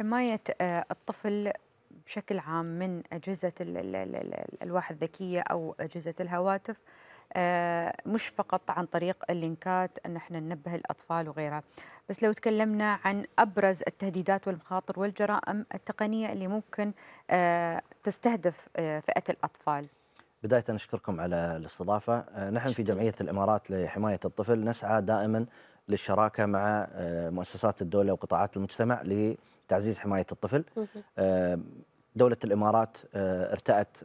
حماية آه، الطفل بشكل عام من أجهزة الألواح الذكية أو أجهزة الهواتف آه، مش فقط عن طريق اللينكات أن احنا ننبه الأطفال وغيرها بس لو تكلمنا عن أبرز التهديدات والمخاطر والجرائم التقنية اللي ممكن آه، تستهدف فئة الأطفال بداية أشكركم على الاستضافة نحن في جمعية الإمارات لحماية الطفل نسعى دائما للشراكه مع آه، مؤسسات الدوله وقطاعات المجتمع لتعزيز حمايه الطفل. آه، دوله الامارات آه، ارتأت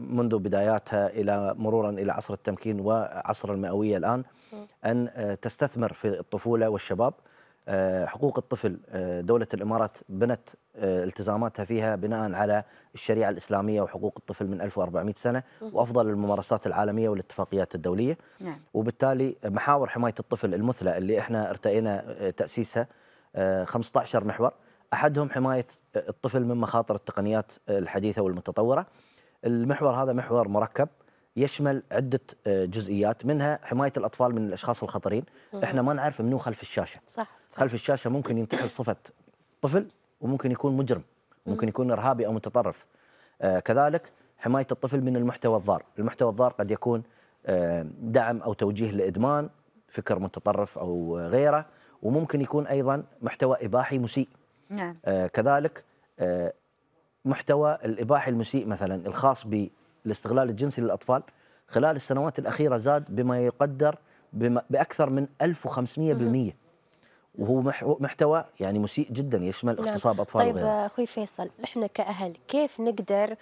منذ بداياتها الى مرورا الى عصر التمكين وعصر المئويه الان ان تستثمر في الطفوله والشباب. آه، حقوق الطفل آه، دولة الإمارات بنت آه، التزاماتها فيها بناء على الشريعة الإسلامية وحقوق الطفل من 1400 سنة وأفضل الممارسات العالمية والاتفاقيات الدولية نعم. وبالتالي محاور حماية الطفل المثلى اللي إحنا ارتئينا تأسيسها 15 محور أحدهم حماية الطفل من مخاطر التقنيات الحديثة والمتطورة المحور هذا محور مركب يشمل عده آه، جزئيات منها حمايه الاطفال من الاشخاص الخطرين احنا ما نعرف منو خلف الشاشه صح, خلف الشاشه ممكن ينتحل صفه طفل وممكن يكون مجرم ممكن يكون ارهابي او متطرف آه، كذلك حمايه الطفل من المحتوى الضار المحتوى الضار قد يكون آه، دعم او توجيه لادمان فكر متطرف او غيره وممكن يكون ايضا محتوى اباحي مسيء نعم كذلك محتوى الاباحي المسيء مثلا الخاص ب الاستغلال الجنسي للأطفال خلال السنوات الأخيرة زاد بما يقدر بما بأكثر من 1500% وهو محتوى يعني مسيء جدا يشمل نعم. اغتصاب أطفال طيب وغيره. آه، أخوي فيصل نحن كأهل كيف نقدر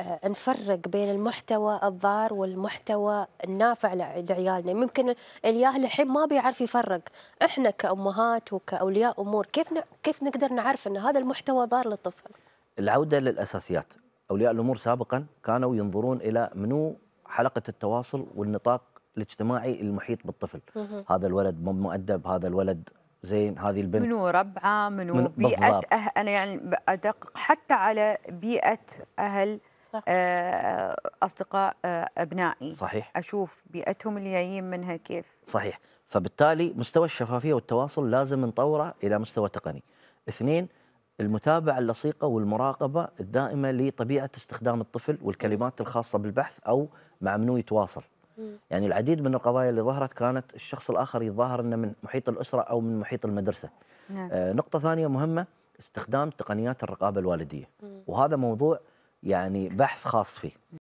آه، نفرق بين المحتوى الضار والمحتوى النافع لعيالنا ممكن الياهل الحين ما بيعرف يفرق احنا كامهات وكاولياء امور كيف كيف نقدر نعرف ان هذا المحتوى ضار للطفل العوده للاساسيات اولياء الامور سابقا كانوا ينظرون الى منو حلقه التواصل والنطاق الاجتماعي المحيط بالطفل هذا الولد مؤدب هذا الولد زين هذه البنت منو ربعه منو من بيئه أه انا يعني ادقق حتى على بيئه اهل صح. آه، اصدقاء آه، ابنائي صحيح اشوف بيئتهم اللي جايين منها كيف صحيح فبالتالي مستوى الشفافيه والتواصل لازم نطوره الى مستوى تقني اثنين المتابعة اللصيقة والمراقبة الدائمة لطبيعة استخدام الطفل والكلمات الخاصة بالبحث أو مع منو يتواصل يعني العديد من القضايا اللي ظهرت كانت الشخص الآخر يظهر أنه من محيط الأسرة أو من محيط المدرسة نعم. آه نقطة ثانية مهمة استخدام تقنيات الرقابة الوالدية وهذا موضوع يعني بحث خاص فيه